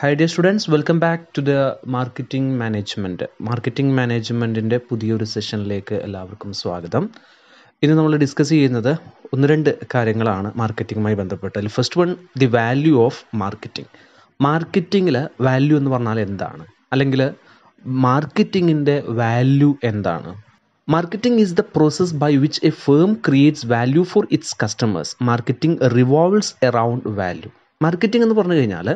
High dear students welcome back to the marketing management marketing മാനേജ്മെൻറ്റിൻ്റെ പുതിയൊരു സെഷനിലേക്ക് എല്ലാവർക്കും സ്വാഗതം ഇന്ന് നമ്മൾ ഡിസ്കസ് ചെയ്യുന്നത് ഒന്ന് രണ്ട് കാര്യങ്ങളാണ് മാർക്കറ്റിങ്ങുമായി ബന്ധപ്പെട്ടതിൽ first one the value of marketing മാർക്കറ്റിങ്ങിൽ വാല്യൂ എന്ന് പറഞ്ഞാൽ എന്താണ് അല്ലെങ്കിൽ മാർക്കറ്റിങ്ങിൻ്റെ വാല്യൂ എന്താണ് marketing is the process by which a firm creates value for its customers marketing revolves around value marketing എന്ന് പറഞ്ഞു കഴിഞ്ഞാൽ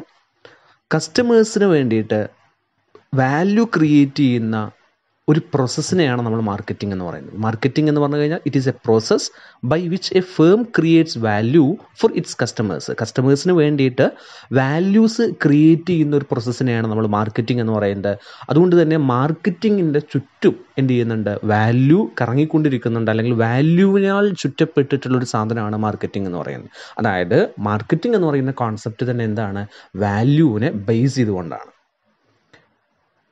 കസ്റ്റമേഴ്സിന് വേണ്ടിയിട്ട് വാല്യൂ ക്രിയേറ്റ് ചെയ്യുന്ന ഒരു പ്രോസസ്സിനെയാണ് നമ്മൾ മാർക്കറ്റിംഗ് എന്ന് പറയുന്നത് മാർക്കറ്റിംഗ് എന്ന് പറഞ്ഞു കഴിഞ്ഞാൽ it is a process by which a firm creates value for its customers കസ്റ്റമേഴ്സിന് വേണ്ടിയിട്ട് വാല്യൂസ് ക്രിയേറ്റ് ചെയ്യുന്ന ഒരു പ്രോസസ്സിനെയാണ് നമ്മൾ മാർക്കറ്റിംഗ് എന്ന് പറയുന്നത് അതുകൊണ്ട് തന്നെ മാർക്കറ്റിങ്ങിൻ്റെ ചുറ്റും എന്ത് ചെയ്യുന്നുണ്ട് വാല്യൂ കറങ്ങിക്കൊണ്ടിരിക്കുന്നുണ്ട് അല്ലെങ്കിൽ വാല്യൂവിനാൽ ചുറ്റപ്പെട്ടിട്ടുള്ള ഒരു സാധനമാണ് മാർക്കറ്റിംഗ് എന്ന് പറയുന്നത് അതായത് മാർക്കറ്റിംഗ് എന്ന് പറയുന്ന കോൺസെപ്റ്റ് തന്നെ എന്താണ് വാല്യൂവിനെ ബേസ് ചെയ്തുകൊണ്ടാണ്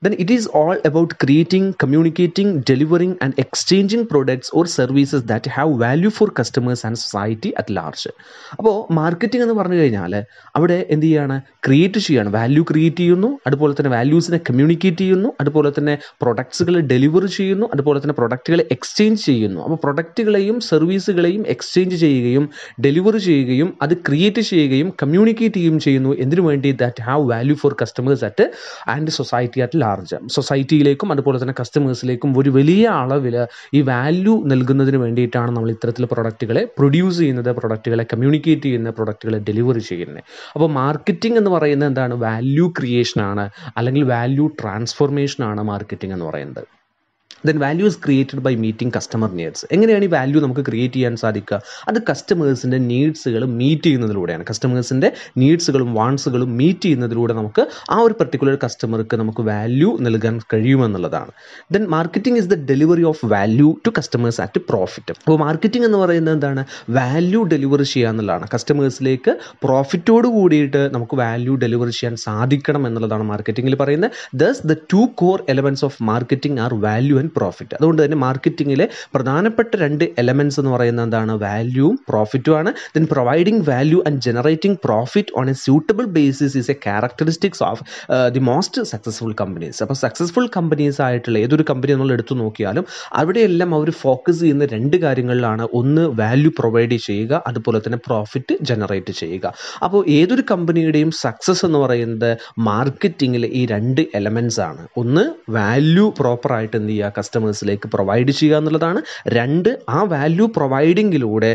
then it is all about creating, communicating, delivering, and exchanging products or services that have value for customers and society at large. അപ്പോൾ മാർക്കറ്റിംഗ് എന്ന് പറഞ്ഞു കഴിഞ്ഞാൽ അവിടെ എന്ത് ചെയ്യാണ് ക്രിയേറ്റ് ചെയ്യാണ് വാല്യൂ ക്രിയേറ്റ് ചെയ്യുന്നു അതുപോലെ തന്നെ വാല്യൂസിനെ കമ്മ്യൂണിക്കേറ്റ് ചെയ്യുന്നു അതുപോലെ തന്നെ പ്രൊഡക്ട്സുകൾ ഡെലിവർ ചെയ്യുന്നു അതുപോലെ തന്നെ പ്രൊഡക്റ്റുകളെ എക്സ്ചേഞ്ച് ചെയ്യുന്നു അപ്പോൾ പ്രൊഡക്റ്റുകളെയും സർവീസുകളെയും എക്സ്ചേഞ്ച് ചെയ്യുകയും ഡെലിവർ ചെയ്യുകയും അത് ക്രിയേറ്റ് ചെയ്യുകയും കമ്മ്യൂണിക്കേറ്റ് ചെയ്യുകയും ചെയ്യുന്നു എന്തിനു വേണ്ടി that have value for customers at and society at large charge സൊസൈറ്റിയിലേക്കും അതുപോലെ തന്നെ കസ്റ്റമേഴ്സിലേക്കും ഒരു വലിയ അളവിൽ ഈ വാല്യൂ നൽകുന്നതിന് വേണ്ടിയിട്ടാണ് നമ്മൾ ഇത്തരത്തിൽ പ്രൊഡക്റ്റുകളെ പ്രൊഡ്യൂസ് ചെയ്യുന്നത് പ്രൊഡക്റ്റുകളെ കമ്മ്യൂണിക്കേറ്റ് ചെയ്യുന്ന പ്രൊഡക്റ്റുകളെ ഡെലിവറി ചെയ്യുന്നത് അപ്പോൾ മാർക്കറ്റിംഗ് എന്ന് പറയുന്നത് എന്താണ് വാല്യൂ ക്രിയേഷനാണ് അല്ലെങ്കിൽ വാല്യൂ ട്രാൻസ്ഫോർമേഷനാണ് മാർക്കറ്റിംഗ് എന്ന് പറയുന്നത് then value is created by meeting customer needs എങ്ങനെയാണ് ഈ വാല്യൂ നമുക്ക് ക്രിയേറ്റ് ചെയ്യാൻ സാധിക്കുക അത് കസ്റ്റമേഴ്സിൻ്റെ നീഡ്സുകൾ മീറ്റ് ചെയ്യുന്നതിലൂടെയാണ് കസ്റ്റമേഴ്സിൻ്റെ നീഡ്സുകളും വാൺസുകളും മീറ്റ് ചെയ്യുന്നതിലൂടെ നമുക്ക് ആ ഒരു പെർട്ടിക്കുലർ കസ്റ്റമർക്ക് നമുക്ക് വാല്യൂ നൽകാൻ കഴിയുമെന്നുള്ളതാണ് then marketing is the delivery of value to customers at profit അപ്പോൾ മാർക്കറ്റിംഗ് എന്ന് പറയുന്നത് എന്താണ് വാല്യൂ ഡെലിവർ ചെയ്യുക എന്നുള്ളതാണ് കസ്റ്റമേഴ്സിലേക്ക് പ്രോഫിറ്റോട് കൂടിയിട്ട് നമുക്ക് വാല്യൂ ഡെലിവർ ചെയ്യാൻ സാധിക്കണം എന്നുള്ളതാണ് മാർക്കറ്റിംഗിൽ പറയുന്നത് thus the two core elements of marketing are value and profit അതുകൊണ്ട് തന്നെ മാർക്കറ്റിങ്ങിലെ പ്രധാനപ്പെട്ട രണ്ട് എലമെൻറ്റ്സ് എന്ന് പറയുന്നത് എന്താണ് വാല്യൂവും പ്രോഫിറ്റുമാണ് then providing value and generating profit on a suitable basis is a characteristics of the most successful companies അപ്പോൾ സക്സസ്ഫുൾ കമ്പനീസ് ആയിട്ടുള്ള ഏതൊരു കമ്പനി നമ്മൾ എടുത്തു നോക്കിയാലും അവിടെയെല്ലാം അവർ ഫോക്കസ് ചെയ്യുന്ന രണ്ട് കാര്യങ്ങളിലാണ് ഒന്ന് വാല്യൂ പ്രൊവൈഡ് ചെയ്യുക അതുപോലെ തന്നെ പ്രോഫിറ്റ് ജനറേറ്റ് ചെയ്യുക അപ്പോൾ ഏതൊരു കമ്പനിയുടെയും സക്സസ് എന്ന് പറയുന്നത് മാർക്കറ്റിങ്ങിലെ ഈ രണ്ട് എലമെൻസ് ആണ് ഒന്ന് വാല്യൂ പ്രോപ്പറായിട്ട് എന്ത് ചെയ്യുക കസ്റ്റമേഴ്സിലേക്ക് പ്രൊവൈഡ് ചെയ്യുക എന്നുള്ളതാണ് രണ്ട് ആ വാല്യൂ പ്രൊവൈഡിങ്ങിലൂടെ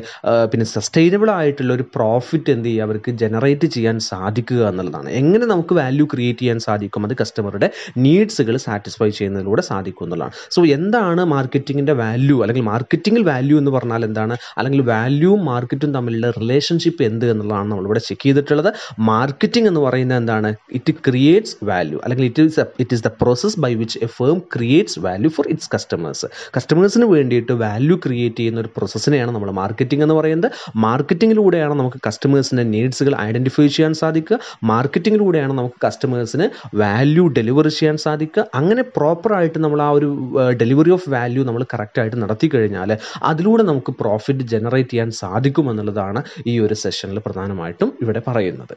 പിന്നെ സസ്റ്റൈനബിൾ ആയിട്ടുള്ള ഒരു പ്രോഫിറ്റ് എന്ത് ചെയ്യുക അവർക്ക് ജനറേറ്റ് ചെയ്യാൻ സാധിക്കുക എന്നുള്ളതാണ് എങ്ങനെ നമുക്ക് വാല്യൂ ക്രിയേറ്റ് ചെയ്യാൻ സാധിക്കും അത് കസ്റ്റമറുടെ നീഡ്സുകൾ സാറ്റിസ്ഫൈ ചെയ്യുന്നതിലൂടെ സാധിക്കും എന്നുള്ളതാണ് സോ എന്താണ് മാർക്കറ്റിങ്ങിൻ്റെ വാല്യൂ അല്ലെങ്കിൽ മാർക്കറ്റിങ്ങിൽ വാല്യൂ എന്ന് പറഞ്ഞാൽ എന്താണ് അല്ലെങ്കിൽ വാല്യൂവും മാർക്കറ്റും തമ്മിലുള്ള റിലേഷൻഷിപ്പ് എന്ത് എന്നുള്ളതാണ് നമ്മളിവിടെ ചെക്ക് ചെയ്തിട്ടുള്ളത് മാർക്കറ്റിംഗ് എന്ന് പറയുന്നത് എന്താണ് ഇറ്റ് ക്രിയേറ്റ്സ് വാല്യൂ അല്ലെങ്കിൽ it is it is the process by which a firm creates value for its customers കസ്റ്റമേഴ്സിന് വേണ്ടിയിട്ട് വാല്യൂ ക്രിയേറ്റ് ചെയ്യുന്ന ഒരു പ്രോസസ്സിനെയാണ് നമ്മൾ മാർക്കറ്റിംഗ് എന്ന് പറയുന്നത് മാർക്കറ്റിങ്ങിലൂടെയാണ് നമുക്ക് കസ്റ്റമേഴ്സിൻ്റെ നീഡ്സുകൾ ഐഡൻറ്റിഫൈ ചെയ്യാൻ സാധിക്കുക മാർക്കറ്റിങ്ങിലൂടെയാണ് നമുക്ക് കസ്റ്റമേഴ്സിന് വാല്യൂ ഡെലിവറി ചെയ്യാൻ സാധിക്കുക അങ്ങനെ പ്രോപ്പറായിട്ട് നമ്മൾ ആ ഒരു ഡെലിവറി ഓഫ് വാല്യൂ നമ്മൾ കറക്റ്റായിട്ട് നടത്തി കഴിഞ്ഞാൽ അതിലൂടെ നമുക്ക് പ്രോഫിറ്റ് ജനറേറ്റ് ചെയ്യാൻ സാധിക്കുമെന്നുള്ളതാണ് ഈ ഒരു സെഷനിൽ പ്രധാനമായിട്ടും ഇവിടെ പറയുന്നത്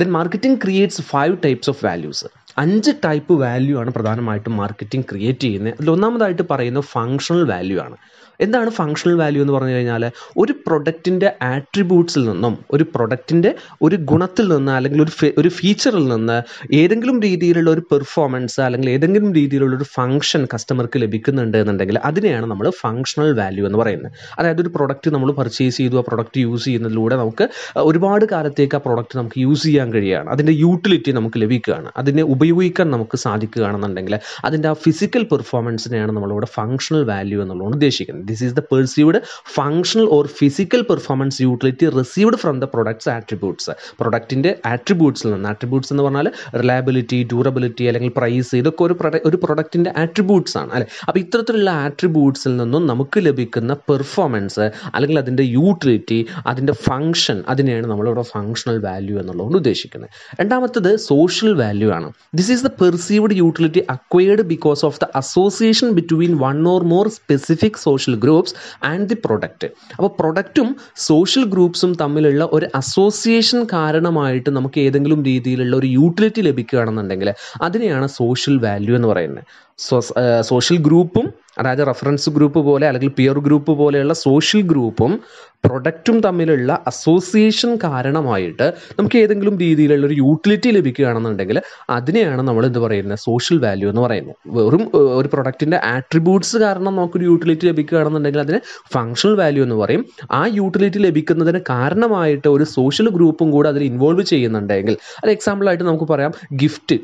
then marketing creates five types of values അഞ്ച് ടൈപ്പ് വാല്യൂ ആണ് പ്രധാനമായിട്ടും മാർക്കറ്റിംഗ് ക്രിയേറ്റ് ചെയ്യുന്നത് അതിൽ ഒന്നാമതായിട്ട് പറയുന്നത് ഫങ്ഷണൽ വാല്യൂ ആണ് എന്താണ് ഫങ്ഷണൽ വാല്യൂ എന്ന് പറഞ്ഞു കഴിഞ്ഞാൽ ഒരു പ്രൊഡക്റ്റിൻ്റെ ആട്രിബ്യൂട്ട്സിൽ നിന്നും ഒരു പ്രൊഡക്റ്റിൻ്റെ ഒരു ഗുണത്തിൽ നിന്ന് അല്ലെങ്കിൽ ഒരു ഒരു ഫീച്ചറിൽ നിന്ന് ഏതെങ്കിലും രീതിയിലുള്ള ഒരു പെർഫോമൻസ് അല്ലെങ്കിൽ ഏതെങ്കിലും രീതിയിലുള്ള ഒരു ഫംഗ്ഷൻ കസ്റ്റമർക്ക് ലഭിക്കുന്നുണ്ട് എന്നുണ്ടെങ്കിൽ അതിനെയാണ് നമ്മൾ ഫങ്ഷണൽ വാല്യൂ എന്ന് പറയുന്നത് അതായത് ഒരു പ്രൊഡക്റ്റ് നമ്മൾ പർച്ചേസ് ചെയ്തു ആ പ്രൊഡക്റ്റ് യൂസ് ചെയ്യുന്നതിലൂടെ നമുക്ക് ഒരുപാട് കാലത്തേക്ക് ആ പ്രൊഡക്റ്റ് നമുക്ക് യൂസ് ചെയ്യാൻ കഴിയുകയാണ് അതിൻ്റെ യൂട്ടിലിറ്റി നമുക്ക് ലഭിക്കുകയാണ് അതിനെ ഉപയോഗിക്കാൻ നമുക്ക് സാധിക്കുകയാണെന്നുണ്ടെങ്കിൽ അതിൻ്റെ ആ ഫിസിക്കൽ പെർഫോമൻസിനെയാണ് നമ്മളിവിടെ ഫങ്ഷണൽ വാല്യൂ എന്നുള്ളത് ഉദ്ദേശിക്കുന്നത് this is the perceived functional or physical performance utility received from the product's attributes പ്രൊഡക്റ്റിൻ്റെ ആട്രിബ്യൂട്ട്സിൽ നിന്ന് ആട്രിബ്യൂട്ട്സ് എന്ന് പറഞ്ഞാൽ റിലയബിലിറ്റി ഡ്യൂറബിലിറ്റി അല്ലെങ്കിൽ പ്രൈസ് ഇതൊക്കെ ഒരു ഒരു പ്രൊഡക്റ്റിൻ്റെ ആട്രിബ്യൂട്ട്സ് ആണ് അല്ലേ അപ്പോൾ ഇത്തരത്തിലുള്ള ആട്രിബ്യൂട്ട്സിൽ നിന്നും നമുക്ക് ലഭിക്കുന്ന പെർഫോമൻസ് അല്ലെങ്കിൽ അതിൻ്റെ യൂട്ടിലിറ്റി അതിൻ്റെ ഫംഗ്ഷൻ അതിനെയാണ് നമ്മളിവിടെ ഫംഗ്ഷണൽ വാല്യൂ എന്നുള്ളതുകൊണ്ട് ഉദ്ദേശിക്കുന്നത് രണ്ടാമത്തത് സോഷ്യൽ വാല്യൂ ആണ് this is the perceived utility acquired because of the association between one or more specific social groups and the product അപ്പോൾ പ്രൊഡക്റ്റും സോഷ്യൽ ഗ്രൂപ്പ്സും തമ്മിലുള്ള ഒരു അസോസിയേഷൻ കാരണമായിട്ട് നമുക്ക് ഏതെങ്കിലും രീതിയിലുള്ള ഒരു യൂട്ടിലിറ്റി ലഭിക്കുകയാണെന്നുണ്ടെങ്കിൽ അതിനെയാണ് സോഷ്യൽ വാല്യൂ എന്ന് പറയുന്നത് സോഷ്യൽ ഗ്രൂപ്പും അതായത് റഫറൻസ് ഗ്രൂപ്പ് പോലെ അല്ലെങ്കിൽ പിയർ ഗ്രൂപ്പ് പോലെയുള്ള സോഷ്യൽ ഗ്രൂപ്പും പ്രൊഡക്റ്റും തമ്മിലുള്ള അസോസിയേഷൻ കാരണമായിട്ട് നമുക്ക് ഏതെങ്കിലും രീതിയിലുള്ള ഒരു യൂട്ടിലിറ്റി ലഭിക്കുകയാണെന്നുണ്ടെങ്കിൽ അതിനെയാണ് നമ്മൾ എന്ത് പറയുന്നത് സോഷ്യൽ വാല്യൂ എന്ന് പറയുന്നത് വെറും ഒരു പ്രൊഡക്റ്റിൻ്റെ ആട്രിബ്യൂട്ട്സ് കാരണം നമുക്കൊരു യൂട്ടിലിറ്റി ലഭിക്കുകയാണെന്നുണ്ടെങ്കിൽ അതിന് ഫങ്ഷണൽ വാല്യൂ എന്ന് പറയും ആ യൂട്ടിലിറ്റി ലഭിക്കുന്നതിന് കാരണമായിട്ട് ഒരു സോഷ്യൽ ഗ്രൂപ്പും കൂടെ അതിൽ ഇൻവോൾവ് ചെയ്യുന്നുണ്ടെങ്കിൽ അത് എക്സാമ്പിളായിട്ട് നമുക്ക് പറയാം ഗിഫ്റ്റ്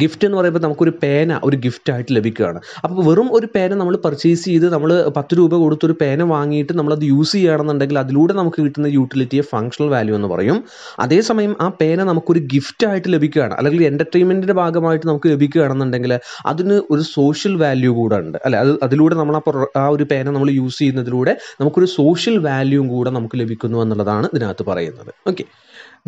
ഗിഫ്റ്റ് എന്ന് പറയുമ്പോൾ നമുക്കൊരു പേന ഒരു ഗിഫ്റ്റായിട്ട് ലഭിക്കുകയാണ് അപ്പോൾ വെറും ഒരു പേന നമ്മൾ പർച്ചേസ് ചെയ്ത് നമ്മൾ പത്ത് രൂപ കൊടുത്തൊരു പേന വാങ്ങിയിട്ട് നമ്മളത് യൂസ് ചെയ്യുകയാണെന്നുണ്ടെങ്കിൽ അതിലൂടെ നമുക്ക് കിട്ടുന്ന യൂട്ടിലിറ്റിയെ ഫങ്ഷണൽ വാല്യൂ എന്ന് പറയും അതേസമയം ആ പേന നമുക്കൊരു ഗിഫ്റ്റായിട്ട് ലഭിക്കുകയാണ് അല്ലെങ്കിൽ എൻ്റർടൈൻമെൻറ്റിൻ്റെ ഭാഗമായിട്ട് നമുക്ക് ലഭിക്കുകയാണെന്നുണ്ടെങ്കിൽ അതിന് ഒരു സോഷ്യൽ വാല്യൂ കൂടെ ഉണ്ട് അല്ലെ അത് അതിലൂടെ നമ്മൾ ആ ഒരു പേന നമ്മൾ യൂസ് ചെയ്യുന്നതിലൂടെ നമുക്കൊരു സോഷ്യൽ വാല്യൂവും കൂടെ നമുക്ക് ലഭിക്കുന്നു എന്നുള്ളതാണ് ഇതിനകത്ത് പറയുന്നത് ഓക്കെ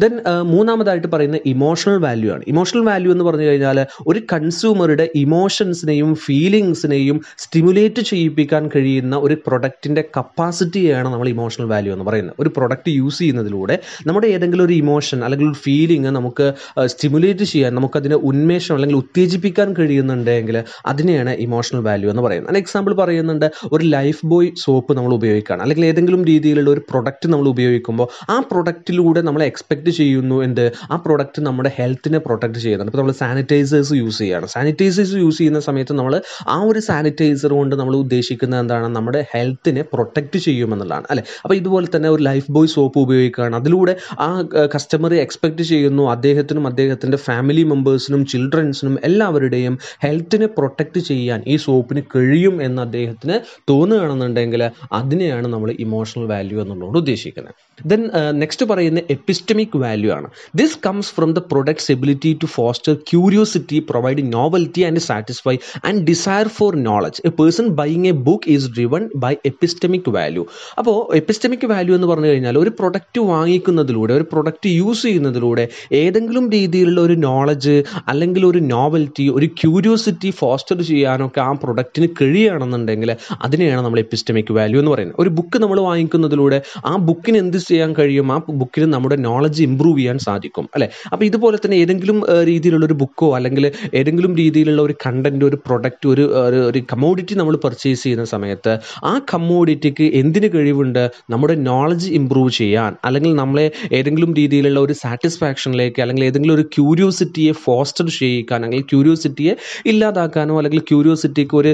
ദെൻ uh, മൂന്നാമതായിട്ട് പറയുന്ന ഇമോഷണൽ വാല്യൂ ആണ് ഇമോഷണൽ വാല്യൂ എന്ന് പറഞ്ഞു കഴിഞ്ഞാൽ ഒരു കൺസ്യൂമറുടെ ഇമോഷൻസിനെയും ഫീലിങ്സിനെയും സ്റ്റിമുലേറ്റ് ചെയ്യിപ്പിക്കാൻ കഴിയുന്ന ഒരു പ്രൊഡക്റ്റിൻ്റെ കപ്പാസിറ്റിയാണ് നമ്മൾ ഇമോഷണൽ വാല്യൂ എന്ന് പറയുന്നത് ഒരു പ്രൊഡക്റ്റ് യൂസ് ചെയ്യുന്നതിലൂടെ നമ്മുടെ ഏതെങ്കിലും ഒരു ഇമോഷൻ അല്ലെങ്കിൽ ഒരു ഫീലിംഗ് നമുക്ക് സ്റ്റിമുലേറ്റ് uh, ചെയ്യാൻ നമുക്കതിനെ ഉന്മേഷം അല്ലെങ്കിൽ ഉത്തേജിപ്പിക്കാൻ കഴിയുന്നുണ്ടെങ്കിൽ അതിനെയാണ് ഇമോഷണൽ വാല്യൂ എന്ന് പറയുന്നത് അതിന് എക്സാമ്പിൾ പറയുന്നുണ്ട് ഒരു ലൈഫ് ബോയ് സോപ്പ് നമ്മൾ ഉപയോഗിക്കുകയാണ് അല്ലെങ്കിൽ ഏതെങ്കിലും രീതിയിലുള്ള ഒരു പ്രൊഡക്റ്റ് നമ്മൾ ഉപയോഗിക്കുമ്പോൾ ആ പ്രൊഡക്റ്റിലൂടെ നമ്മൾ എക്സ്പെക്ട് പ്രൊട്ടക്ട് ചെയ്യുന്നു എന്ത് ആ പ്രൊഡക്റ്റ് നമ്മുടെ ഹെൽത്തിനെ പ്രൊട്ടക്റ്റ് ചെയ്യുന്നുണ്ട് ഇപ്പോൾ നമ്മൾ സാനിറ്റൈസേഴ്സ് യൂസ് ചെയ്യുകയാണ് സാനിറ്റൈസേഴ്സ് യൂസ് ചെയ്യുന്ന സമയത്ത് നമ്മൾ ആ ഒരു സാനിറ്റൈസർ കൊണ്ട് നമ്മൾ ഉദ്ദേശിക്കുന്നത് എന്താണ് നമ്മുടെ ഹെൽത്തിനെ പ്രൊട്ടക്റ്റ് ചെയ്യുമെന്നുള്ളതാണ് അല്ലേ അപ്പോൾ ഇതുപോലെ തന്നെ ഒരു ലൈഫ് ബോയ് സോപ്പ് ഉപയോഗിക്കുകയാണ് അതിലൂടെ ആ കസ്റ്റമർ എക്സ്പെക്റ്റ് ചെയ്യുന്നു അദ്ദേഹത്തിനും അദ്ദേഹത്തിൻ്റെ ഫാമിലി മെമ്പേഴ്സിനും ചിൽഡ്രൻസിനും എല്ലാവരുടെയും ഹെൽത്തിനെ പ്രൊട്ടക്റ്റ് ചെയ്യാൻ ഈ സോപ്പിന് കഴിയും എന്ന് അദ്ദേഹത്തിന് തോന്നുകയാണെന്നുണ്ടെങ്കിൽ അതിനെയാണ് നമ്മൾ ഇമോഷണൽ വാല്യൂ എന്നുള്ളതുകൊണ്ട് ഉദ്ദേശിക്കുന്നത് ദെൻ നെക്സ്റ്റ് uh, പറയുന്ന എപ്പിസ്റ്റമിക് വാല്യൂ ആണ് this comes from the product's ability to foster curiosity provide novelty and satisfy and desire for knowledge a person buying a book is driven by epistemic value അപ്പോൾ epistemic value എന്ന് പറഞ്ഞു കഴിഞ്ഞാൽ ഒരു product വാങ്ങിക്കുന്നതിലൂടെ ഒരു product use ചെയ്യുന്നതിലൂടെ ഏതെങ്കിലും രീതിയിലുള്ള ഒരു നോളജ് അല്ലെങ്കിൽ ഒരു നോവൽറ്റി ഒരു ക്യൂരിയോസിറ്റി ഫോസ്റ്റർ ചെയ്യാനൊക്കെ ആ പ്രൊഡക്റ്റിന് കഴിയുകയാണെന്നുണ്ടെങ്കിൽ അതിനെയാണ് നമ്മൾ എപ്പിസ്റ്റമിക് വാല്യൂ എന്ന് പറയുന്നത് ഒരു ബുക്ക് നമ്മൾ വാങ്ങിക്കുന്നതിലൂടെ ആ ബുക്കിന് എന്ത് അഡ്ജസ്റ്റ് ചെയ്യാൻ കഴിയും ആ ബുക്കിൽ നമ്മുടെ നോളജ് ഇമ്പ്രൂവ് ചെയ്യാൻ സാധിക്കും അല്ലേ അപ്പോൾ ഇതുപോലെ തന്നെ ഏതെങ്കിലും രീതിയിലുള്ള ഒരു ബുക്കോ അല്ലെങ്കിൽ ഏതെങ്കിലും രീതിയിലുള്ള ഒരു കണ്ടൻറ്റ് ഒരു പ്രൊഡക്റ്റ് ഒരു ഒരു കമോഡിറ്റി നമ്മൾ പർച്ചേസ് ചെയ്യുന്ന സമയത്ത് ആ കമ്മോഡിറ്റിക്ക് എന്തിന് കഴിവുണ്ട് നമ്മുടെ നോളജ് ഇമ്പ്രൂവ് ചെയ്യാൻ അല്ലെങ്കിൽ നമ്മളെ ഏതെങ്കിലും രീതിയിലുള്ള ഒരു സാറ്റിസ്ഫാക്ഷനിലേക്ക് അല്ലെങ്കിൽ ഏതെങ്കിലും ഒരു ക്യൂരിയോസിറ്റിയെ ഫോസ്റ്റർ ചെയ്യിക്കാൻ അല്ലെങ്കിൽ ക്യൂരിയോസിറ്റിയെ ഇല്ലാതാക്കാനോ അല്ലെങ്കിൽ ക്യൂരിയോസിറ്റിക്ക് ഒരു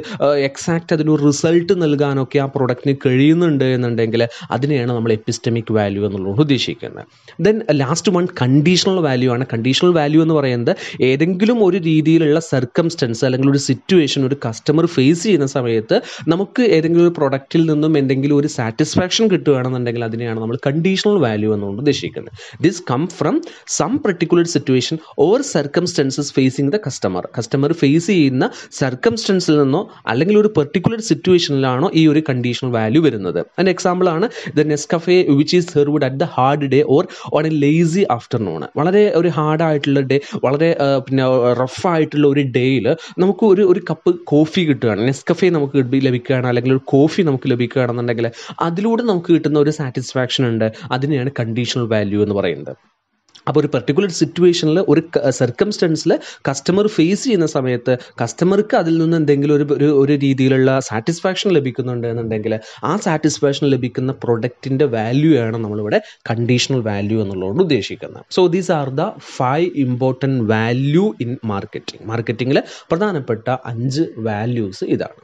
എക്സാക്റ്റ് അതിനൊരു റിസൾട്ട് നൽകാനൊക്കെ ആ പ്രൊഡക്റ്റിന് കഴിയുന്നുണ്ട് എന്നുണ്ടെങ്കിൽ അതിനെയാണ് നമ്മൾ എപ്പിസ്റ്റമിക് വാല്യൂ എന്നുള്ളതാണ് ഉദ്ദേശിക്കുന്നത് then last one conditional value ആണ് കണ്ടീഷണൽ വാല്യൂ എന്ന് പറയുന്നത് ഏതെങ്കിലും ഒരു രീതിയിലുള്ള സർക്കംസ്റ്റൻസ് അല്ലെങ്കിൽ ഒരു സിറ്റുവേഷൻ ഒരു കസ്റ്റമർ ഫേസ് ചെയ്യുന്ന സമയത്ത് നമുക്ക് ഏതെങ്കിലും ഒരു പ്രൊഡക്റ്റിൽ നിന്നും എന്തെങ്കിലും ഒരു സാറ്റിസ്ഫാക്ഷൻ കിട്ടുകയാണെന്നുണ്ടെങ്കിൽ അതിനെയാണ് നമ്മൾ കണ്ടീഷണൽ വാല്യൂ എന്നുകൊണ്ട് ഉദ്ദേശിക്കുന്നത് this come from some particular situation or circumstances facing the customer customer face ചെയ്യുന്ന സർക്കംസ്റ്റൻസിൽ നിന്നോ അല്ലെങ്കിൽ ഒരു പെർട്ടിക്കുലർ സിറ്റുവേഷനിലാണോ ഈ ഒരു കണ്ടീഷണൽ വാല്യൂ വരുന്നത് അതിൻ്റെ ആണ് the Nescafe which is served at the hard day or on a lazy afternoon വളരെ ഒരു ഹാർഡായിട്ടുള്ള ഡേ വളരെ പിന്നെ റഫായിട്ടുള്ള ഒരു ഡേയിൽ നമുക്ക് ഒരു ഒരു കപ്പ് കോഫി കിട്ടുകയാണ് നെസ്കഫേ നമുക്ക് ലഭിക്കുകയാണ് അല്ലെങ്കിൽ ഒരു കോഫി നമുക്ക് ലഭിക്കുകയാണെന്നുണ്ടെങ്കിൽ അതിലൂടെ നമുക്ക് കിട്ടുന്ന ഒരു സാറ്റിസ്ഫാക്ഷൻ ഉണ്ട് അതിനെയാണ് കണ്ടീഷണൽ വാല്യൂ എന്ന് പറയുന്നത് അപ്പോൾ ഒരു പെർട്ടിക്കുലർ സിറ്റുവേഷനിൽ ഒരു സർക്കംസ്റ്റൻസിൽ കസ്റ്റമർ ഫേസ് ചെയ്യുന്ന സമയത്ത് കസ്റ്റമർക്ക് അതിൽ നിന്ന് എന്തെങ്കിലും ഒരു ഒരു രീതിയിലുള്ള സാറ്റിസ്ഫാക്ഷൻ ലഭിക്കുന്നുണ്ട് എന്നുണ്ടെങ്കിൽ ആ സാറ്റിസ്ഫാക്ഷൻ ലഭിക്കുന്ന പ്രൊഡക്റ്റിൻ്റെ വാല്യൂ ആണ് നമ്മളിവിടെ കണ്ടീഷണൽ വാല്യൂ എന്നുള്ളതുകൊണ്ട് ഉദ്ദേശിക്കുന്നത് so these are the five important value in marketing മാർക്കറ്റിങ്ങിൽ പ്രധാനപ്പെട്ട അഞ്ച് വാല്യൂസ് ഇതാണ്